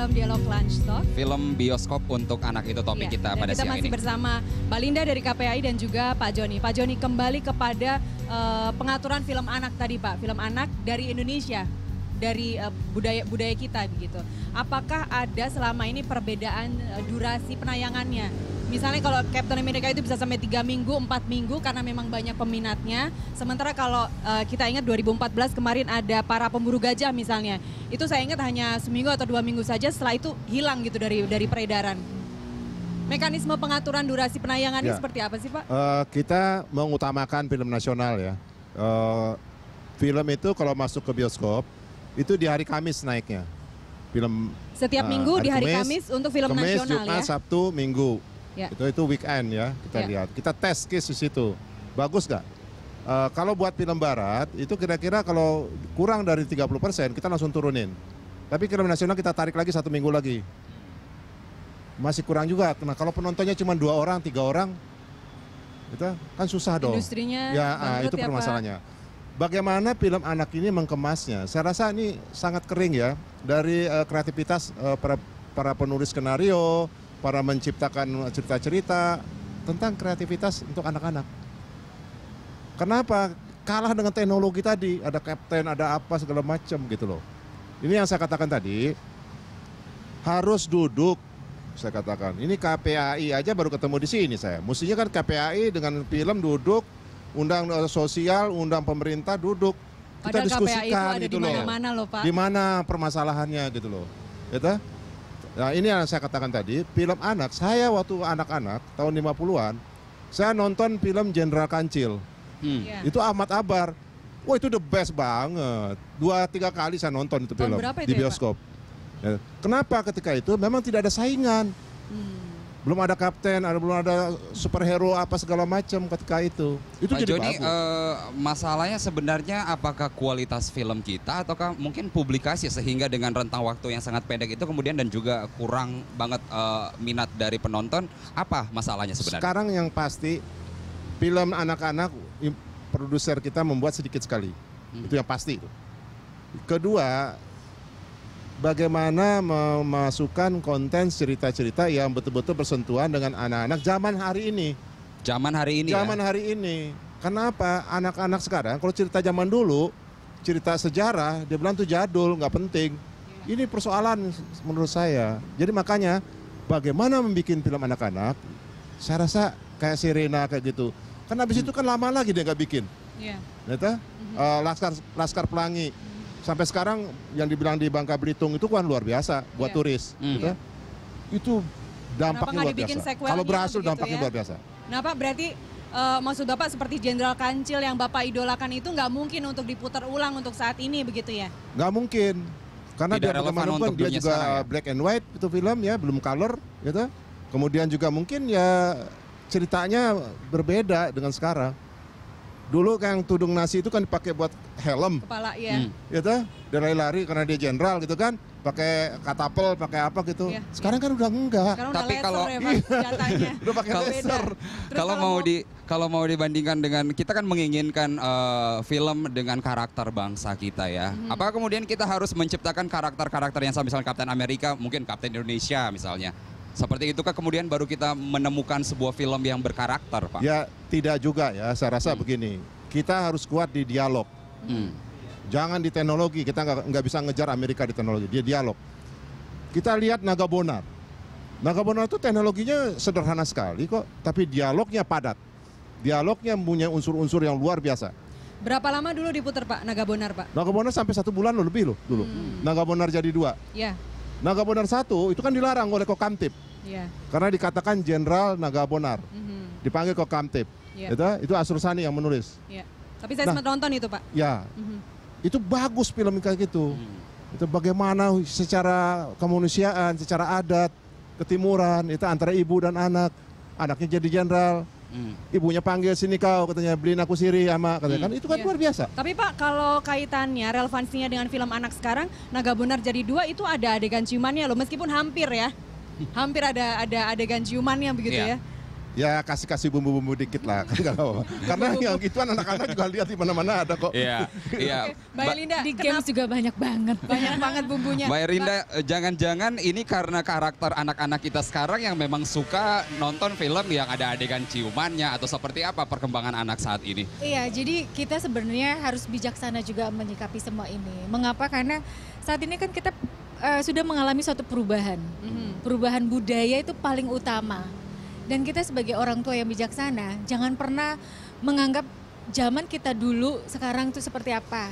dalam dialog Lunch Talk. Film bioskop untuk anak itu topik ya, kita pada kita siang ini. Kita masih bersama Balinda dari KPAI dan juga Pak Joni. Pak Joni kembali kepada uh, pengaturan film anak tadi Pak, film anak dari Indonesia dari uh, budaya budaya kita begitu. Apakah ada selama ini perbedaan uh, durasi penayangannya? Misalnya kalau Captain America itu bisa sampai tiga minggu, empat minggu karena memang banyak peminatnya. Sementara kalau uh, kita ingat 2014 kemarin ada para pemburu gajah misalnya. Itu saya ingat hanya seminggu atau dua minggu saja setelah itu hilang gitu dari dari peredaran. Mekanisme pengaturan durasi penayangan ya. seperti apa sih Pak? Uh, kita mengutamakan film nasional ya. Uh, film itu kalau masuk ke bioskop itu di hari Kamis naiknya. Film setiap uh, minggu hari di hari Kamis, Kamis untuk film Kamis, nasional Jumat, ya. Sabtu, Minggu. Yeah. Itu itu weekend ya kita yeah. lihat. Kita tes case di situ. Bagus nggak? Uh, kalau buat film barat itu kira-kira kalau kurang dari 30% kita langsung turunin. Tapi film nasional kita tarik lagi satu minggu lagi. Masih kurang juga. Nah kalau penontonnya cuma dua orang, tiga orang, itu kan susah dong. Industrinya ya, ah, itu ya permasalahannya. Bagaimana film anak ini mengemasnya Saya rasa ini sangat kering ya dari uh, kreativitas uh, para para penulis skenario, para menciptakan cerita-cerita tentang kreativitas untuk anak-anak. Kenapa? Kalah dengan teknologi tadi, ada kapten, ada apa segala macam gitu loh. Ini yang saya katakan tadi, harus duduk saya katakan. Ini KPAI aja baru ketemu di sini saya. Mestinya kan KPAI dengan film duduk, undang eh, sosial, undang pemerintah duduk. Kita Padahal diskusikan itu ada gitu di mana-mana loh. loh Pak. Di mana permasalahannya gitu loh. Gitu? Nah ini yang saya katakan tadi, film anak, saya waktu anak-anak tahun 50-an, saya nonton film Jenderal Kancil. Hmm. Yeah. Itu Ahmad Abar. Wah itu the best banget. Dua tiga kali saya nonton itu film itu di ya, bioskop. Ya, Kenapa ketika itu memang tidak ada saingan. Hmm belum ada kapten, ada belum ada superhero apa segala macam ketika itu. Itu Pak jadi Joni, uh, masalahnya sebenarnya apakah kualitas film kita ataukah mungkin publikasi sehingga dengan rentang waktu yang sangat pendek itu kemudian dan juga kurang banget uh, minat dari penonton, apa masalahnya sebenarnya? Sekarang yang pasti film anak-anak produser kita membuat sedikit sekali. Hmm. Itu yang pasti. Kedua, bagaimana memasukkan konten cerita-cerita yang betul-betul bersentuhan dengan anak-anak zaman hari ini. Zaman hari ini. Ya? Zaman ya? hari ini. Kenapa anak-anak sekarang kalau cerita zaman dulu, cerita sejarah, dia bilang itu jadul, nggak penting. Ini persoalan menurut saya. Jadi makanya bagaimana membuat film anak-anak, saya rasa kayak Serena kayak gitu. Karena habis hmm. itu kan lama lagi dia nggak bikin. Iya. Yeah. uh, mhm. eh, Laskar Laskar Pelangi sampai sekarang yang dibilang di Bangka Belitung itu kan luar biasa buat yeah. turis mm. gitu. Ya. Itu dampaknya luar biasa. Kalau berhasil dampaknya ya? luar biasa. Nah, Pak, berarti uh, maksud Bapak seperti Jenderal Kancil yang Bapak idolakan itu nggak mungkin untuk diputar ulang untuk saat ini begitu ya? Nggak mungkin. Karena Tidak dia bagaimanapun dia juga ya? black and white itu film ya, belum color gitu. Kemudian juga mungkin ya ceritanya berbeda dengan sekarang. Dulu kan tudung nasi itu kan dipakai buat helm. Kepala ya. Hmm. Gitu. Dia lari-lari karena dia jenderal gitu kan. Pakai katapel, pakai apa gitu. Ya, Sekarang ya. kan udah enggak. Sekarang Tapi udah kalau ya, iya. udah pakai laser. Kalau mau di kalau mau dibandingkan dengan kita kan menginginkan uh, film dengan karakter bangsa kita ya. Hmm. Apakah kemudian kita harus menciptakan karakter-karakter yang sama misalnya Kapten Amerika, mungkin Kapten Indonesia misalnya seperti itu kan kemudian baru kita menemukan sebuah film yang berkarakter, Pak? Ya, tidak juga ya. Saya rasa hmm. begini, kita harus kuat di dialog. Hmm. Jangan di teknologi, kita nggak bisa ngejar Amerika di teknologi, dia dialog. Kita lihat Naga Bonar. Naga Bonar itu teknologinya sederhana sekali kok, tapi dialognya padat. Dialognya punya unsur-unsur yang luar biasa. Berapa lama dulu diputar Pak Naga Bonar Pak? Naga Bonar sampai satu bulan loh lebih loh dulu. Hmm. Naga Bonar jadi dua. Ya. Yeah. Naga Bonar satu itu kan dilarang oleh Kokamtib. Yeah. Karena dikatakan Jenderal Nagabonar mm-hmm. dipanggil ke Kamtip. Yeah. Gitu ya? Itu itu Sani yang menulis. Yeah. Tapi saya nah, sempat nonton itu pak. Ya, mm-hmm. itu bagus film kayak gitu. Mm. Itu bagaimana secara kemanusiaan, secara adat, ketimuran itu antara ibu dan anak, anaknya jadi jenderal. Hmm. Ibunya panggil sini kau katanya beliin aku siri ama, katanya hmm. kan itu kan yeah. luar biasa. Tapi Pak kalau kaitannya relevansinya dengan film anak sekarang Naga Bonar jadi dua itu ada adegan ciumannya loh meskipun hampir ya hampir ada ada adegan ciumannya begitu yeah. ya. Ya kasih kasih bumbu-bumbu dikit lah karena yang gituan anak-anak juga lihat di mana-mana ada kok. Iya. Iya. Mbak Linda di kenapa? games juga banyak banget. Banyak banget bumbunya. Mbak Linda eh, jangan-jangan ini karena karakter anak-anak kita sekarang yang memang suka nonton film yang ada adegan ciumannya atau seperti apa perkembangan anak saat ini? Iya, jadi kita sebenarnya harus bijaksana juga menyikapi semua ini. Mengapa? Karena saat ini kan kita uh, sudah mengalami suatu perubahan. Mm-hmm. Perubahan budaya itu paling utama. Dan kita sebagai orang tua yang bijaksana, jangan pernah menganggap zaman kita dulu sekarang itu seperti apa.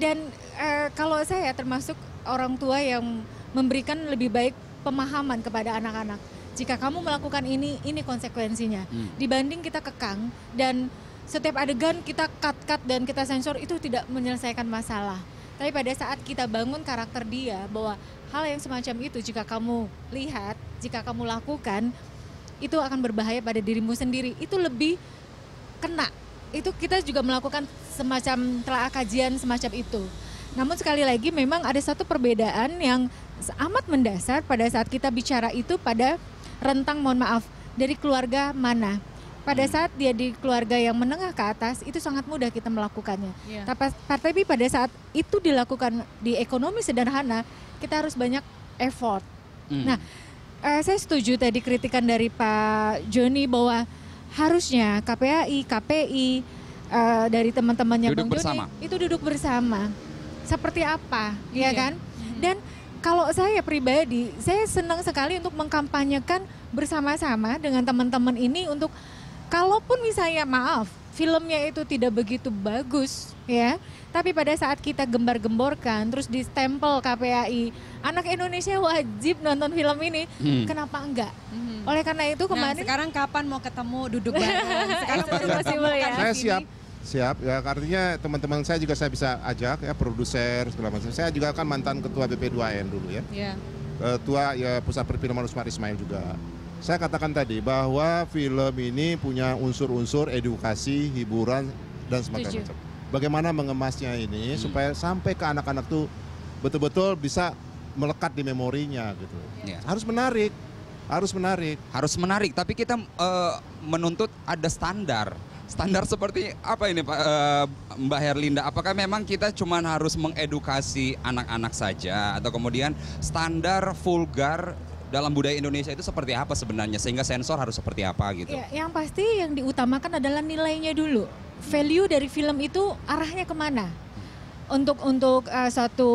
Dan uh, kalau saya termasuk orang tua yang memberikan lebih baik pemahaman kepada anak-anak. Jika kamu melakukan ini, ini konsekuensinya. Mm. Dibanding kita kekang dan setiap adegan kita cut-cut dan kita sensor itu tidak menyelesaikan masalah tapi pada saat kita bangun karakter dia bahwa hal yang semacam itu jika kamu lihat, jika kamu lakukan, itu akan berbahaya pada dirimu sendiri. Itu lebih kena. Itu kita juga melakukan semacam telah kajian semacam itu. Namun sekali lagi memang ada satu perbedaan yang amat mendasar pada saat kita bicara itu pada rentang mohon maaf dari keluarga mana pada hmm. saat dia di keluarga yang menengah ke atas itu sangat mudah kita melakukannya. Yeah. Tapi pada saat itu dilakukan di ekonomi sederhana kita harus banyak effort. Mm. Nah, eh, saya setuju tadi kritikan dari Pak Joni bahwa harusnya KPAI, KPI eh, dari teman-temannya Bang bersama. Joni itu duduk bersama. Seperti apa, yeah. ya iya. kan? Mm. Dan kalau saya pribadi, saya senang sekali untuk mengkampanyekan bersama-sama dengan teman-teman ini untuk kalaupun misalnya maaf filmnya itu tidak begitu bagus ya tapi pada saat kita gembar-gemborkan terus di stempel KPAI anak Indonesia wajib nonton film ini hmm. kenapa enggak hmm. oleh karena itu nah, kemarin nah, sekarang kapan mau ketemu duduk bareng sekarang baru ya kan saya siap siap ya artinya teman-teman saya juga saya bisa ajak ya produser segala macam saya juga kan mantan ketua BP2N dulu ya yeah. ketua ya pusat perfilman Usmar Ismail juga saya katakan tadi bahwa film ini punya unsur-unsur edukasi, hiburan dan semacamnya. Bagaimana mengemasnya ini hmm. supaya sampai ke anak-anak tuh betul-betul bisa melekat di memorinya gitu. Yeah. Harus menarik, harus menarik. Harus menarik, tapi kita uh, menuntut ada standar. Standar seperti apa ini Pak eh, Mbak Herlinda? Apakah memang kita cuma harus mengedukasi anak-anak saja atau kemudian standar vulgar dalam budaya Indonesia itu seperti apa sebenarnya sehingga sensor harus seperti apa gitu? Ya, yang pasti yang diutamakan adalah nilainya dulu. Value dari film itu arahnya kemana? Untuk untuk uh, satu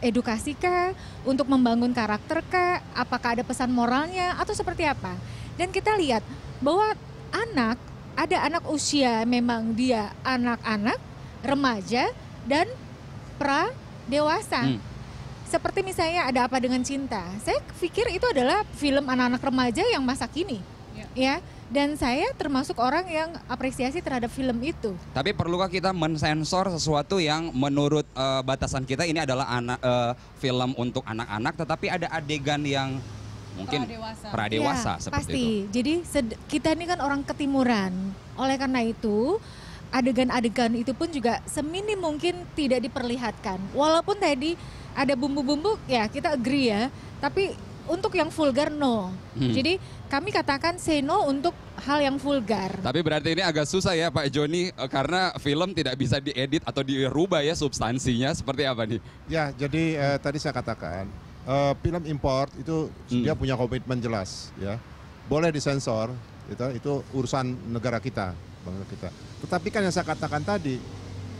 edukasi kah, untuk membangun karakter kah, apakah ada pesan moralnya atau seperti apa? Dan kita lihat bahwa anak ada anak usia memang dia anak-anak, remaja dan pra dewasa. Hmm seperti misalnya ada apa dengan cinta. Saya pikir itu adalah film anak-anak remaja yang masa kini. Ya. ya dan saya termasuk orang yang apresiasi terhadap film itu. Tapi perlukah kita mensensor sesuatu yang menurut uh, batasan kita ini adalah anak uh, eh, film untuk anak-anak, tetapi ada adegan yang mungkin pradewasa, pradewasa ya, seperti pasti. itu. Jadi kita ini kan orang ketimuran, oleh karena itu adegan-adegan itu pun juga seminim mungkin tidak diperlihatkan. Walaupun tadi ada bumbu-bumbu ya kita agree ya, tapi untuk yang vulgar no. Hmm. Jadi kami katakan say no untuk hal yang vulgar. Tapi berarti ini agak susah ya Pak Joni e, karena film tidak bisa diedit atau dirubah ya substansinya seperti apa nih? Ya, jadi eh, tadi saya katakan eh, film import itu hmm. dia punya komitmen jelas ya. Boleh disensor, itu itu urusan negara kita, bangsa kita. Tetapi kan yang saya katakan tadi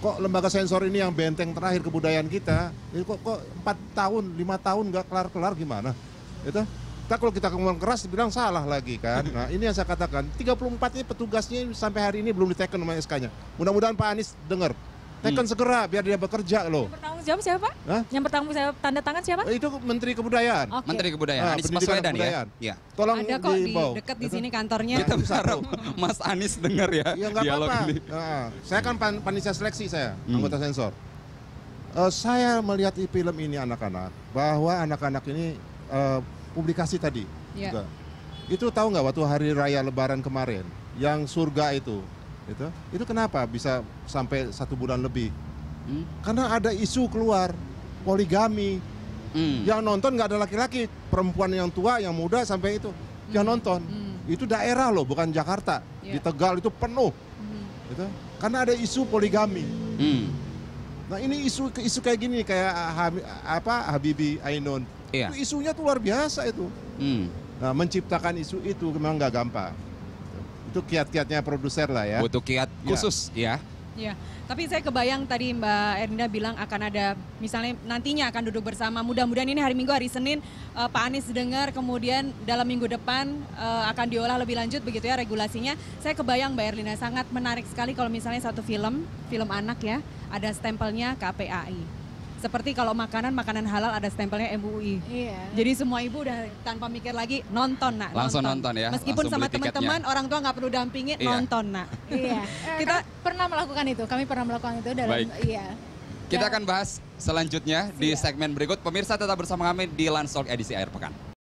kok lembaga sensor ini yang benteng terakhir kebudayaan kita ini kok kok empat tahun lima tahun nggak kelar kelar gimana itu kita kalau kita ngomong keras bilang salah lagi kan nah ini yang saya katakan 34 ini petugasnya sampai hari ini belum diteken sama SK-nya mudah-mudahan Pak Anies dengar teken hmm. segera biar dia bekerja loh jawab siapa? Hah? Yang pertama jawab tanda tangan siapa? Eh, itu Menteri Kebudayaan. Okay. Menteri Kebudayaan, ah, Anies Baswedan ya. ya. Tolong Ada kok di, dekat di sini kantornya. Kita berharap Mas Anies dengar ya. Ya enggak apa-apa. Nah, saya kan pan panitia seleksi saya, hmm. anggota sensor. Uh, saya melihat di film ini anak-anak bahwa anak-anak ini uh, publikasi tadi Ya. juga. Itu tahu nggak waktu hari raya Lebaran kemarin yang surga itu, itu, itu kenapa bisa sampai satu bulan lebih hmm? karena ada isu keluar poligami hmm. yang nonton nggak ada laki-laki perempuan yang tua yang muda sampai itu hmm. yang nonton hmm. itu daerah loh bukan Jakarta yeah. di Tegal itu penuh hmm. gitu karena ada isu poligami hmm. nah ini isu isu kayak gini kayak ah, apa Habibi Ainun yeah. itu isunya tuh luar biasa itu hmm. nah menciptakan isu itu memang nggak gampang itu kiat-kiatnya produser lah ya butuh kiat iya. khusus ya, ya Ya, tapi saya kebayang tadi Mbak Erinda bilang akan ada misalnya nantinya akan duduk bersama. Mudah-mudahan ini hari Minggu, hari Senin uh, Pak Anies dengar kemudian dalam minggu depan uh, akan diolah lebih lanjut begitu ya regulasinya. Saya kebayang Mbak Erlina sangat menarik sekali kalau misalnya satu film, film anak ya, ada stempelnya KPAI. Seperti kalau makanan, makanan halal ada stempelnya MUI. Iya. Jadi semua ibu udah tanpa mikir lagi nonton nak. Langsung nonton, ya. Meskipun sama teman-teman orang tua nggak perlu dampingi iya. nonton nak. Iya. Eh, Kita Kami pernah melakukan itu. Kami pernah melakukan itu dalam Baik. iya. Kita akan bahas selanjutnya Siap. di segmen berikut. Pemirsa tetap bersama kami di Lansol edisi Air pekan.